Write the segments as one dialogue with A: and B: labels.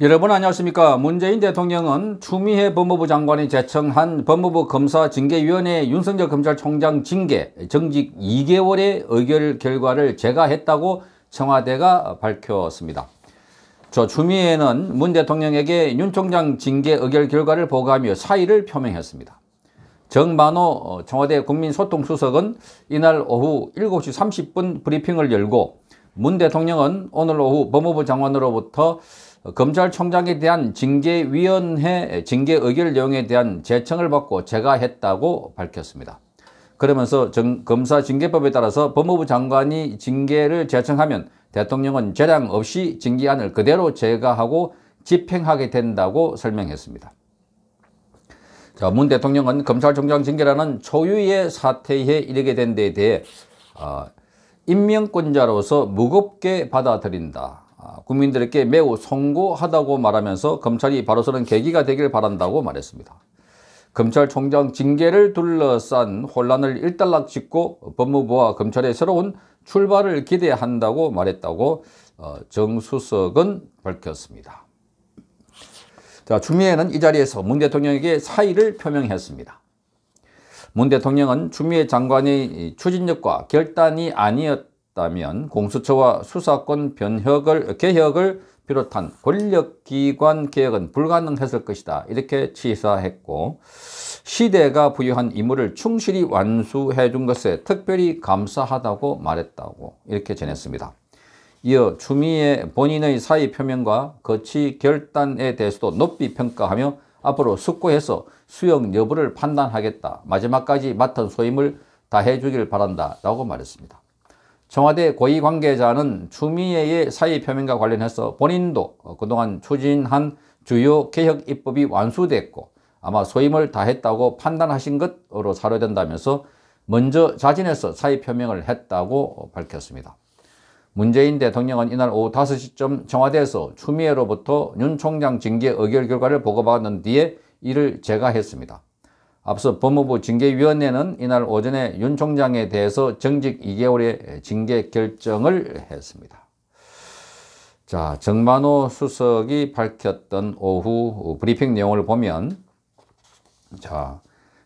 A: 여러분 안녕하십니까 문재인 대통령은 추미애 법무부 장관이 제청한 법무부 검사 징계위원회 윤석열 검찰총장 징계 정직 2개월의 의결 결과를 제거했다고 청와대가 밝혔습니다. 저 추미애는 문 대통령에게 윤 총장 징계 의결 결과를 보고하며 사의를 표명했습니다. 정만호 어, 청와대 국민소통수석은 이날 오후 7시 30분 브리핑을 열고 문 대통령은 오늘 오후 법무부 장관으로부터 검찰총장에 대한 징계위원회 징계 의결 내용에 대한 제청을 받고 제가 했다고 밝혔습니다. 그러면서 정, 검사 징계법에 따라서 법무부 장관이 징계를 제청하면 대통령은 재량 없이 징계안을 그대로 제거하고 집행하게 된다고 설명했습니다. 자, 문 대통령은 검찰총장 징계라는 초유의 사태에 이르게 된 데에 대해 어, 임명권자로서 무겁게 받아들인다. 아, 국민들에게 매우 송구하다고 말하면서 검찰이 바로 서는 계기가 되길 바란다고 말했습니다. 검찰총장 징계를 둘러싼 혼란을 일단락 짓고 법무부와 검찰의 새로운 출발을 기대한다고 말했다고 어, 정수석은 밝혔습니다. 자, 추미애는 이 자리에서 문 대통령에게 사의를 표명했습니다. 문 대통령은 추미애 장관의 추진력과 결단이 아니었 다면 공수처와 수사권 변혁을 개혁을 비롯한 권력기관 개혁은 불가능했을 것이다 이렇게 치사했고 시대가 부여한 임무를 충실히 완수해 준 것에 특별히 감사하다고 말했다고 이렇게 전했습니다. 이어 주미의 본인의 사의 표명과 거치 결단에 대해서도 높이 평가하며 앞으로 숙고해서 수용 여부를 판단하겠다 마지막까지 맡은 소임을 다해 주길 바란다 라고 말했습니다. 청와대 고위 관계자는 추미애의 사의 표명과 관련해서 본인도 그동안 추진한 주요 개혁 입법이 완수됐고 아마 소임을 다했다고 판단하신 것으로 사료된다면서 먼저 자진해서 사의 표명을 했다고 밝혔습니다. 문재인 대통령은 이날 오후 5시쯤 청와대에서 추미애로부터 윤 총장 징계 의결 결과를 보고받은 뒤에 이를 제거했습니다. 앞서 법무부 징계위원회는 이날 오전에 윤 총장에 대해서 정직 2개월의 징계 결정을 했습니다. 자, 정만호 수석이 밝혔던 오후 브리핑 내용을 보면 자,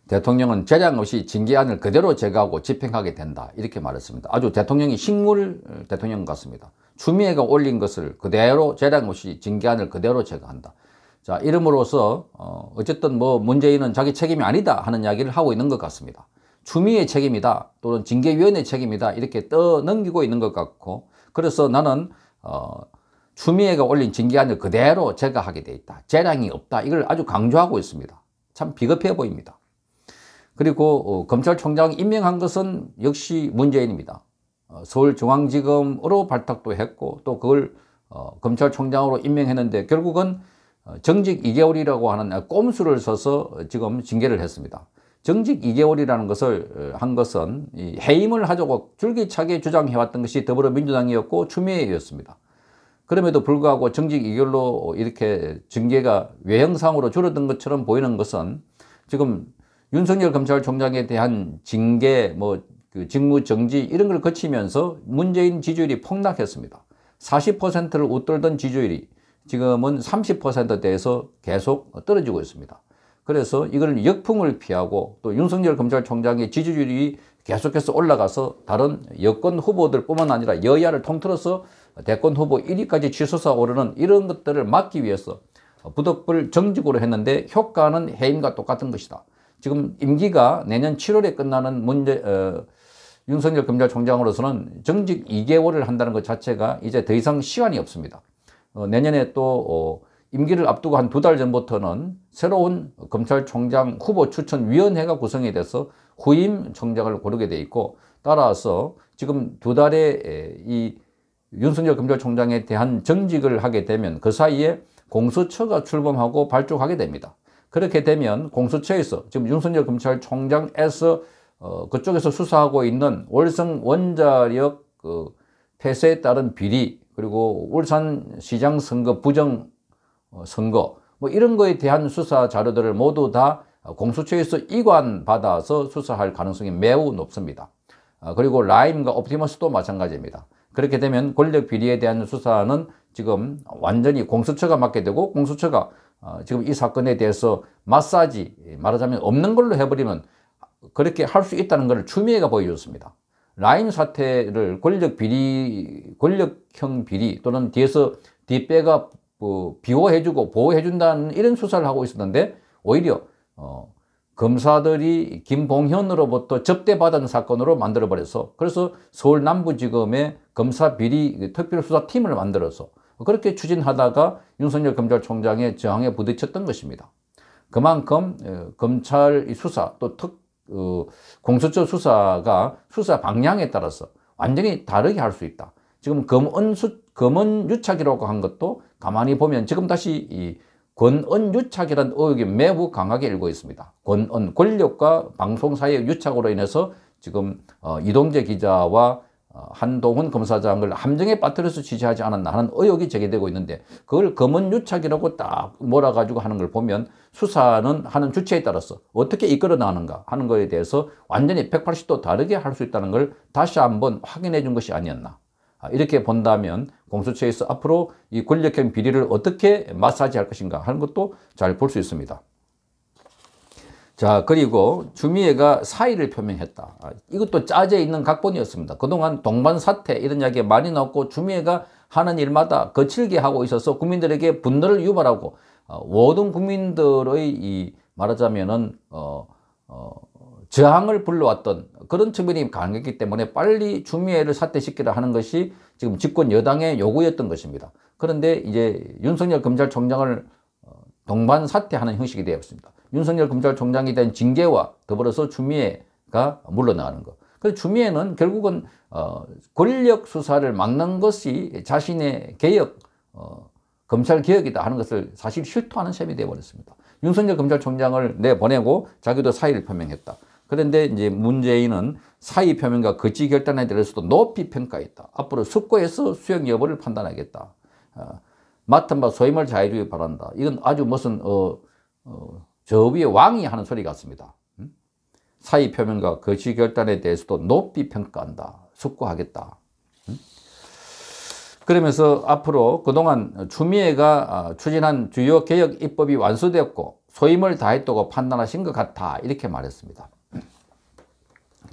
A: 대통령은 재량 없이 징계안을 그대로 제거하고 집행하게 된다. 이렇게 말했습니다. 아주 대통령이 식물 대통령 같습니다. 추미애가 올린 것을 그대로 재량 없이 징계안을 그대로 제거한다. 자, 이름으로써 어, 어쨌든 뭐 문재인은 자기 책임이 아니다 하는 이야기를 하고 있는 것 같습니다. 추미의 책임이다 또는 징계위원회 책임이다 이렇게 떠넘기고 있는 것 같고 그래서 나는 어, 추미애가 올린 징계안을 그대로 제거하게 돼 있다. 재량이 없다. 이걸 아주 강조하고 있습니다. 참 비겁해 보입니다. 그리고 어, 검찰총장 임명한 것은 역시 문재인입니다. 어, 서울중앙지검으로 발탁도 했고 또 그걸 어, 검찰총장으로 임명했는데 결국은 어, 정직 2개월이라고 하는 아, 꼼수를 써서 지금 징계를 했습니다. 정직 2개월이라는 것을 어, 한 것은 해임을 하자고 줄기차게 주장해왔던 것이 더불어민주당이었고 추미애였습니다. 그럼에도 불구하고 정직 2개월로 이렇게 징계가 외형상으로 줄어든 것처럼 보이는 것은 지금 윤석열 검찰총장에 대한 징계, 뭐 그 직무 정지 이런 걸 거치면서 문재인 지지율이 폭락했습니다. 40%를 웃돌던 지지율이 지금은 30%대에서 계속 떨어지고 있습니다. 그래서 이걸 역풍을 피하고 또 윤석열 검찰총장의 지지율이 계속해서 올라가서 다른 여권 후보들 뿐만 아니라 여야를 통틀어서 대권 후보 1위까지 치솟아 오르는 이런 것들을 막기 위해서 부득불 정직으로 했는데 효과는 해임과 똑같은 것이다. 지금 임기가 내년 7월에 끝나는 문제, 어, 윤석열 검찰총장으로서는 정직 2개월을 한다는 것 자체가 이제 더 이상 시간이 없습니다. 어, 내년에 또 어, 임기를 앞두고 한 두 달 전부터는 새로운 검찰총장 후보 추천위원회가 구성이 돼서 후임 총장을 고르게 돼 있고 따라서 지금 두 달에 이 윤석열 검찰총장에 대한 정직을 하게 되면 그 사이에 공수처가 출범하고 발족하게 됩니다. 그렇게 되면 공수처에서 지금 윤석열 검찰총장에서 어, 그쪽에서 수사하고 있는 월성 원자력 그 폐쇄에 따른 비리 그리고 울산 시장 선거 부정 어, 선거 뭐 이런 거에 대한 수사 자료들을 모두 다 공수처에서 이관받아서 수사할 가능성이 매우 높습니다. 아, 그리고 라임과 옵티머스도 마찬가지입니다. 그렇게 되면 권력 비리에 대한 수사는 지금 완전히 공수처가 맡게 되고 공수처가 어, 지금 이 사건에 대해서 마사지 말하자면 없는 걸로 해버리면 그렇게 할 수 있다는 것을 추미애가 보여줬습니다. 라인 사태를 권력 비리, 권력형 비리 또는 뒤에서 뒷배가 어, 비호해주고 보호해준다는 이런 수사를 하고 있었는데 오히려 어, 검사들이 김봉현으로부터 접대받은 사건으로 만들어버려서 그래서 서울 남부지검의 검사 비리 특별수사팀을 만들어서 그렇게 추진하다가 윤석열 검찰총장의 저항에 부딪혔던 것입니다. 그만큼 어, 검찰 수사 또 특, 그 공수처 수사가 수사 방향에 따라서 완전히 다르게 할 수 있다. 지금 검은수검은유착이라고한 것도 가만히 보면 지금 다시 이권은유착이라는 의혹이 매우 강하게 일고 있습니다. 권은 권력과 방송사의 유착으로 인해서 지금 어, 이동재 기자와 어, 한동훈 검사장을 함정에 빠뜨려서 지지하지 않았나 하는 의혹이 제기되고 있는데 그걸 검은유착이라고딱 몰아가지고 하는 걸 보면 수사는 하는 주체에 따라서 어떻게 이끌어 나가는가 하는 것에 대해서 완전히 180도 다르게 할 수 있다는 걸 다시 한번 확인해 준 것이 아니었나 아, 이렇게 본다면 공수처에서 앞으로 이 권력형 비리를 어떻게 마사지할 것인가 하는 것도 잘 볼 수 있습니다. 자 그리고 주미애가 사의를 표명했다. 아, 이것도 짜져 있는 각본이었습니다. 그동안 동반 사태 이런 이야기 많이 나왔고 주미애가 하는 일마다 거칠게 하고 있어서 국민들에게 분노를 유발하고 어, 모든 국민들의 이 말하자면은 어, 어, 저항을 불러왔던 그런 측면이 강했기 때문에 빨리 주미애를 사퇴시키라 하는 것이 지금 집권 여당의 요구였던 것입니다. 그런데 이제 윤석열 검찰총장을 동반 사퇴하는 형식이 되었습니다. 윤석열 검찰총장에 대한 징계와 더불어서 추미애가 물러나가는 것. 그래서 추미애는 결국은 어, 권력 수사를 막는 것이 자신의 개혁, 어, 검찰 개혁이다 하는 것을 사실 실토하는 셈이 되어버렸습니다. 윤석열 검찰총장을 내보내고 자기도 사의를 표명했다. 그런데 이제 문재인은 사의 표명과 거치 결단에 대해서도 높이 평가했다. 앞으로 숙고해서 수용 여부를 판단하겠다. 어, 맡은 바 소임을 자유주이 바란다. 이건 아주 무슨 어, 어, 저 위에 왕이 하는 소리 같습니다. 음? 사의 표명과 거시 결단에 대해서도 높이 평가한다. 숙고하겠다. 음? 그러면서 앞으로 그동안 추미애가 아, 추진한 주요 개혁 입법이 완수되었고 소임을 다했다고 판단하신 것 같아 이렇게 말했습니다.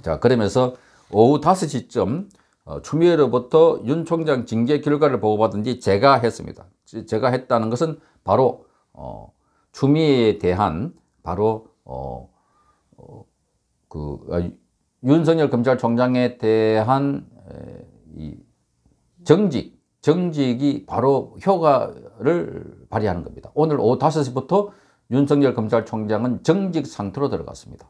A: 자 그러면서 오후 5시쯤 어, 추미애로부터 윤 총장 징계 결과를 보고받은 지 제가 했습니다. 제가 했다는 것은 바로 어, 추미애에 대한 바로 어, 어, 그 아, 윤석열 검찰총장에 대한 에, 이 정직, 정직이 바로 효과를 발휘하는 겁니다. 오늘 오후 5시부터 윤석열 검찰총장은 정직 상태로 들어갔습니다.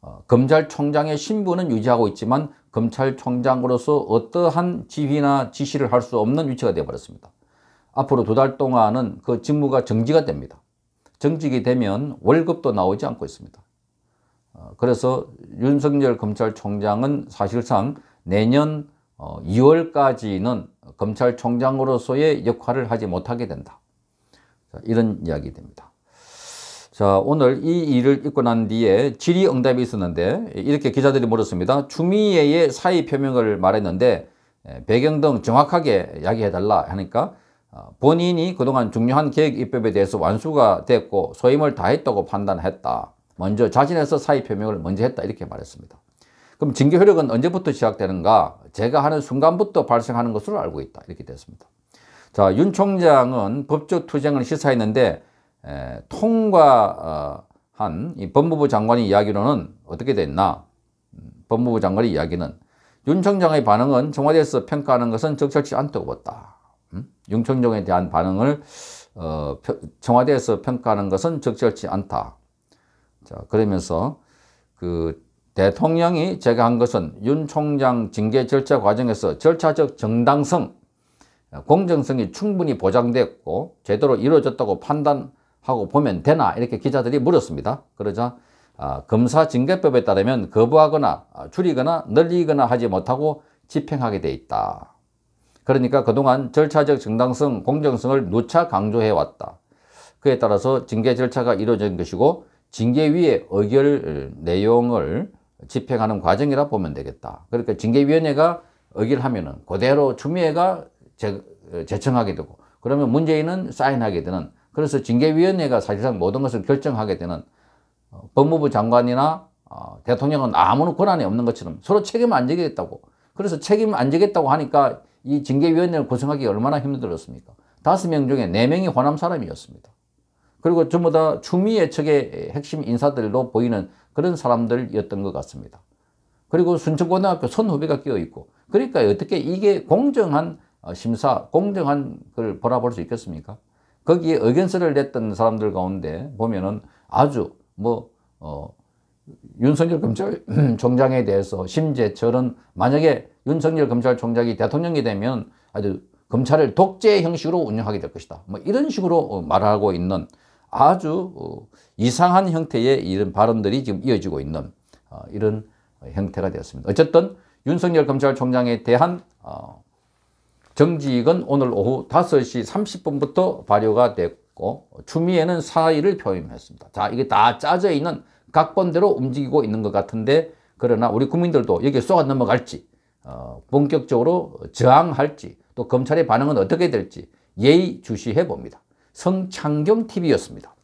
A: 어, 검찰총장의 신분은 유지하고 있지만 검찰총장으로서 어떠한 지휘나 지시를 할 수 없는 위치가 되어버렸습니다. 앞으로 두 달 동안은 그 직무가 정지가 됩니다. 정직이 되면 월급도 나오지 않고 있습니다. 어, 그래서 윤석열 검찰총장은 사실상 내년 2월까지는 어, 검찰총장으로서의 역할을 하지 못하게 된다. 이런 이야기 됩니다. 자 오늘 이 일을 읽고 난 뒤에 질의응답이 있었는데 이렇게 기자들이 물었습니다. 추미애의 사의 표명을 말했는데 배경 등 정확하게 이야기해달라 하니까 어, 본인이 그동안 중요한 계획 입법에 대해서 완수가 됐고 소임을 다했다고 판단했다. 먼저 자신에서 사의 표명을 먼저 했다 이렇게 말했습니다. 그럼 징계 효력은 언제부터 시작되는가? 제가 하는 순간부터 발생하는 것으로 알고 있다 이렇게 됐습니다. 자 윤 총장은 법적 투쟁을 시사했는데 통과한 어, 이 법무부 장관의 이야기로는 어떻게 됐나? 음, 법무부 장관의 이야기는 윤 총장의 반응은 청와대에서 평가하는 것은 적절치 않다고 봤다. 음? 윤 총장에 대한 반응을 어, 청와대에서 평가하는 것은 적절치 않다. 자 그러면서 그 대통령이 제가 한 것은 윤 총장 징계 절차 과정에서 절차적 정당성, 공정성이 충분히 보장됐고 제대로 이루어졌다고 판단 하고 보면 되나 이렇게 기자들이 물었습니다. 그러자 아, 검사 징계법에 따르면 거부하거나 아, 줄이거나 늘리거나 하지 못하고 집행하게 돼 있다. 그러니까 그동안 절차적 정당성, 공정성을 누차 강조해 왔다. 그에 따라서 징계 절차가 이루어진 것이고 징계위의 의결 어, 내용을 집행하는 과정이라 보면 되겠다. 그러니까 징계위원회가 의결하면 그대로 추미애가 제, 어, 청하게 되고 그러면 문재인은 사인하게 되는 그래서 징계위원회가 사실상 모든 것을 결정하게 되는 어, 법무부 장관이나 어, 대통령은 아무런 권한이 없는 것처럼 서로 책임 안 지겠다고 그래서 책임 안 지겠다고 하니까 이 징계위원회를 구성하기 얼마나 힘들었습니까? 다섯 명 중에 네 명이 호남 사람이었습니다. 그리고 전부 다 추미애 측의 핵심 인사들로 보이는 그런 사람들이었던 것 같습니다. 그리고 순천고등학교 선후배가 끼어 있고 그러니까 어떻게 이게 공정한 어, 심사, 공정한 걸 보라 볼 수 있겠습니까? 거기에 의견서를 냈던 사람들 가운데 보면은 아주 뭐, 어, 윤석열 검찰총장에 대해서 심재철은 만약에 윤석열 검찰총장이 대통령이 되면 아주 검찰을 독재 형식으로 운영하게 될 것이다. 뭐 이런 식으로 어, 말하고 있는 아주 어, 이상한 형태의 이런 발언들이 지금 이어지고 있는 어, 이런 형태가 되었습니다. 어쨌든 윤석열 검찰총장에 대한 정지익은 오늘 오후 5시 30분부터 발효가 됐고 추미애는 사의를 표명했습니다자 이게 다 짜져 있는 각본대로 움직이고 있는 것 같은데 그러나 우리 국민들도 여기에 쏘아 넘어갈지 어, 본격적으로 저항할지 또 검찰의 반응은 어떻게 될지 예의주시해 봅니다. 성창경TV였습니다.